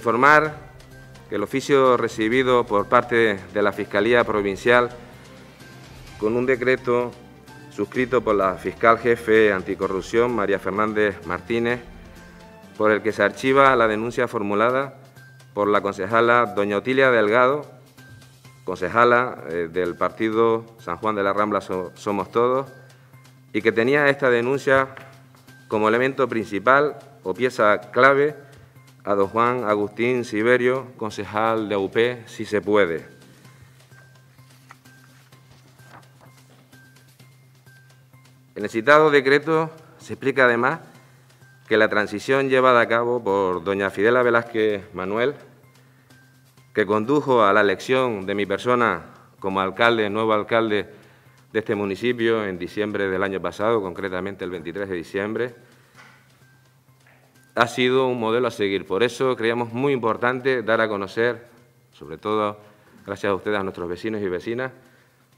Informar que el oficio recibido por parte de la Fiscalía Provincial con un decreto suscrito por la fiscal jefe anticorrupción María Fernández Martínez, por el que se archiva la denuncia formulada por la concejala Doña Otilia Delgado, concejala eh, del partido San Juan de la Rambla Somos Todos, y que tenía esta denuncia como elemento principal o pieza clave a don Juan Agustín Siberio, concejal de UP, si se puede. En el citado decreto se explica además que la transición llevada a cabo por doña Fidela Velázquez Manuel, que condujo a la elección de mi persona como alcalde, nuevo alcalde de este municipio en diciembre del año pasado, concretamente el 23 de diciembre, ha sido un modelo a seguir. Por eso creíamos muy importante dar a conocer, sobre todo gracias a ustedes, a nuestros vecinos y vecinas,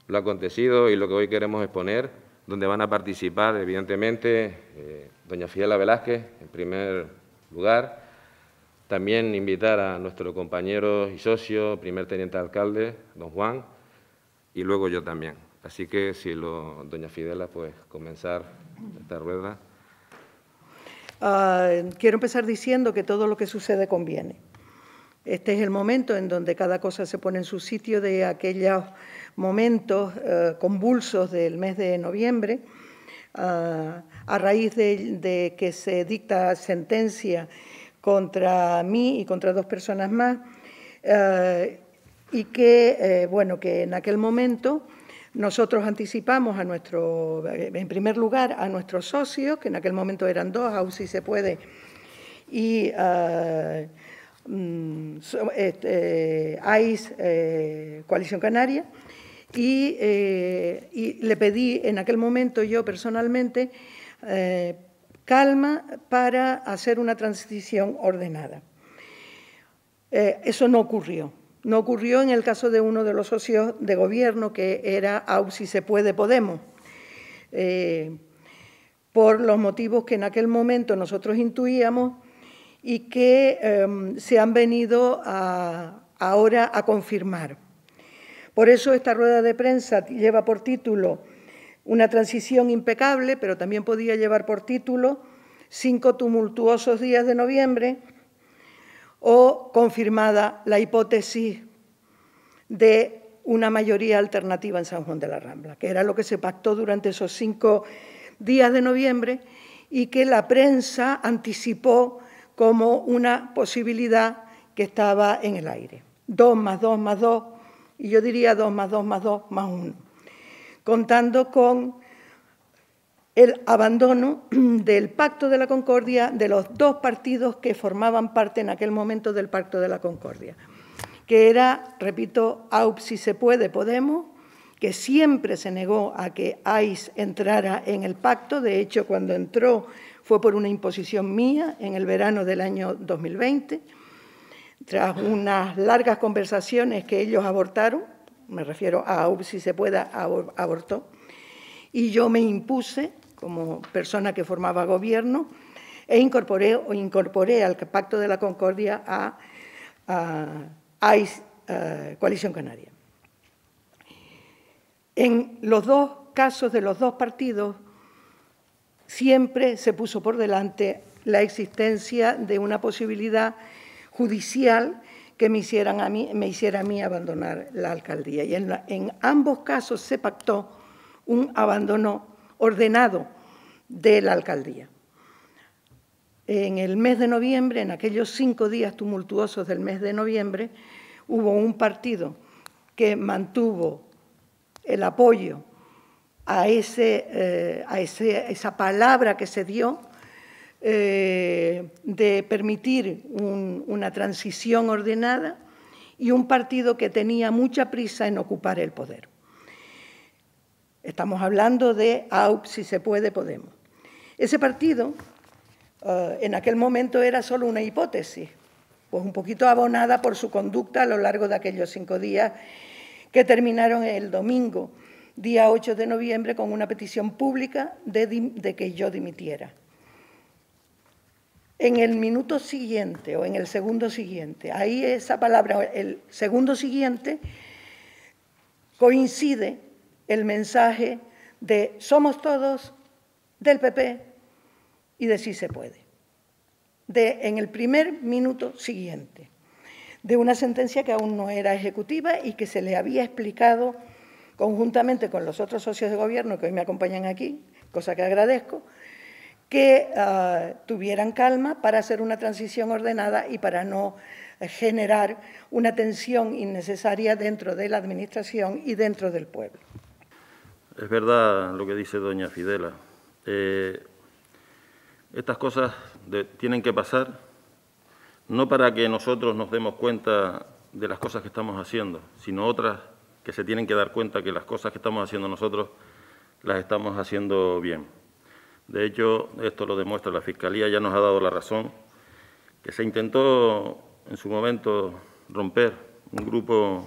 lo acontecido y lo que hoy queremos exponer, donde van a participar, evidentemente, eh, doña Fidela Velázquez, en primer lugar. También invitar a nuestro compañero y socio, primer teniente alcalde, don Juan, y luego yo también. Así que, si lo, doña Fidela, pues comenzar esta rueda. Ah, quiero empezar diciendo que todo lo que sucede conviene. Este es el momento en donde cada cosa se pone en su sitio de aquellos momentos eh, convulsos del mes de noviembre, ah, a raíz de, que se dicta sentencia contra mí y contra dos personas más, eh, y que, eh, bueno, que en aquel momento nosotros anticipamos a nuestro, eh, en primer lugar, a nuestros socios, que en aquel momento eran dos, aún si se puede, y AIS, ah, mm, este, eh, eh, Coalición Canaria, y, le pedí en aquel momento yo personalmente calma para hacer una transición ordenada. eso no ocurrió. No ocurrió en el caso de uno de los socios de gobierno, que era AUSI Se Puede Podemos, eh, por los motivos que en aquel momento nosotros intuíamos y que em, se han venido ahora a confirmar. Por eso esta rueda de prensa lleva por título Una transición impecable, pero también podía llevar por título Cinco tumultuosos días de noviembre, o confirmada la hipótesis de una mayoría alternativa en San Juan de la Rambla, que era lo que se pactó durante esos cinco días de noviembre y que la prensa anticipó como una posibilidad que estaba en el aire. Dos más dos más dos, y yo diría dos más dos más dos más uno, contando con el abandono del Pacto de la Concordia de los dos partidos que formaban parte en aquel momento del Pacto de la Concordia, que era, repito, AUP si se puede, Podemos, que siempre se negó a que AIS entrara en el pacto, de hecho cuando entró fue por una imposición mía en el verano del año 2020, tras unas largas conversaciones que ellos abortaron, me refiero a AUP si se pueda, abortó, y yo me impuse como persona que formaba gobierno, e incorporé, o incorporé al Pacto de la Concordia a, Coalición Canaria. En los dos casos de los dos partidos siempre se puso por delante la existencia de una posibilidad judicial que me, hicieran a mí, me hiciera a mí abandonar la alcaldía. Y en, en ambos casos se pactó un abandono ordenado de la alcaldía. En el mes de noviembre, en aquellos cinco días tumultuosos del mes de noviembre, hubo un partido que mantuvo el apoyo a, ese, eh, a esa palabra que se dio eh, de permitir una transición ordenada y un partido que tenía mucha prisa en ocupar el poder. Estamos hablando de si se puede, Podemos. Ese partido eh, en aquel momento era solo una hipótesis, pues un poquito abonada por su conducta a lo largo de aquellos cinco días que terminaron el domingo, día 8 de noviembre, con una petición pública de, de que yo dimitiera. En el minuto siguiente o en el segundo siguiente, ahí esa palabra, el segundo siguiente, coincide el mensaje de somos todos, del PP y de sí se puede. De, en el primer minuto siguiente, de una sentencia que aún no era ejecutiva y que se le había explicado conjuntamente con los otros socios de gobierno que hoy me acompañan aquí, cosa que agradezco, que ah, tuvieran calma para hacer una transición ordenada y para no generar una tensión innecesaria dentro de la Administración y dentro del pueblo. Es verdad lo que dice doña Fidela. Eh, estas cosas tienen que pasar no para que nosotros nos demos cuenta de las cosas que estamos haciendo, sino otras que se tienen que dar cuenta que las cosas que estamos haciendo nosotros las estamos haciendo bien. De hecho, esto lo demuestra la Fiscalía, ya nos ha dado la razón, que se intentó en su momento romper un grupo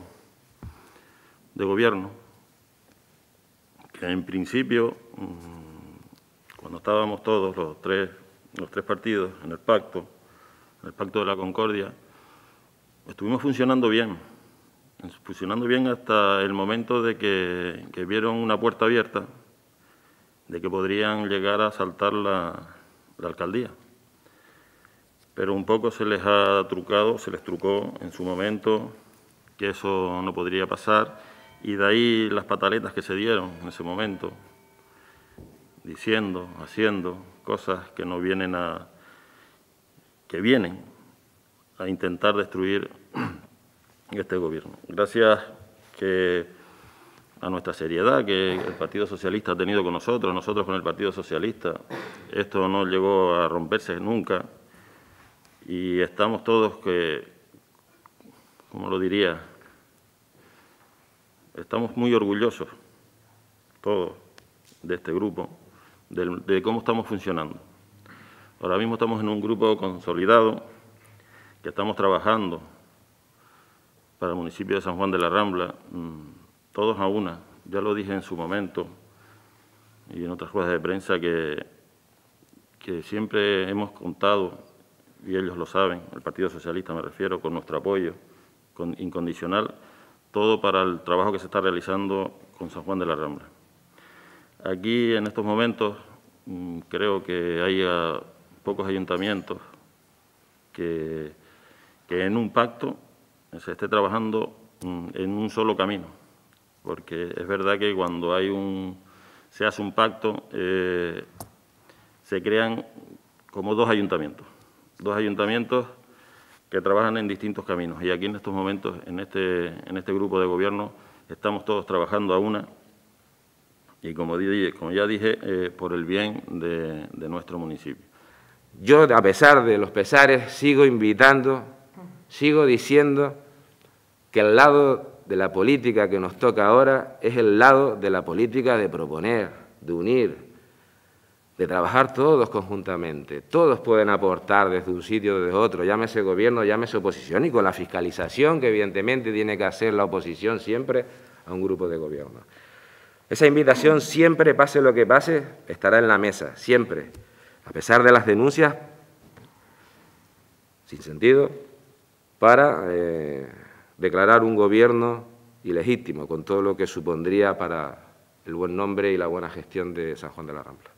de gobierno en principio, mm, cuando estábamos todos los tres, los tres partidos en el pacto, en el pacto de la concordia, estuvimos funcionando bien, funcionando bien hasta el momento de que, vieron una puerta abierta, de que podrían llegar a asaltar la alcaldía pero un poco se les ha trucado, se les trucó en su momento que eso no podría pasar y de ahí las pataletas que se dieron en ese momento, diciendo, haciendo cosas que no vienen a. que vienen a intentar destruir este gobierno. Gracias que a nuestra seriedad que el Partido Socialista ha tenido con nosotros, nosotros con el Partido Socialista. Esto no llegó a romperse nunca y estamos todos que, como lo diría, Estamos muy orgullosos, todos, de este grupo, de, cómo estamos funcionando. Ahora mismo estamos en un grupo consolidado que estamos trabajando para el municipio de San Juan de la Rambla, mm, todos a una. Ya lo dije en su momento y en otras ruedas de prensa que, que siempre hemos contado, y ellos lo saben, el Partido Socialista me refiero, con nuestro apoyo incondicional todo para el trabajo que se está realizando con San Juan de la Rambla. Aquí, en estos momentos, mm, creo que hay pocos ayuntamientos que, en un pacto se esté trabajando mm, en un solo camino, porque es verdad que cuando hay un, se hace un pacto eh, se crean como dos ayuntamientos, dos ayuntamientos que trabajan en distintos caminos. Y aquí en estos momentos, en este, en este grupo de gobierno, estamos todos trabajando a una y, como, ya dije, eh, por el bien de, de nuestro municipio. Yo, a pesar de los pesares, sigo invitando, sigo diciendo que el lado de la política que nos toca ahora es el lado de la política de proponer, de unir, de trabajar todos conjuntamente. Todos pueden aportar desde un sitio o desde otro, llámese gobierno, llámese oposición, y con la fiscalización que evidentemente tiene que hacer la oposición siempre a un grupo de gobierno. Esa invitación siempre, pase lo que pase, estará en la mesa, siempre. A pesar de las denuncias, sin sentido, para eh, declarar un gobierno ilegítimo, con todo lo que supondría para el buen nombre y la buena gestión de San Juan de la Rambla.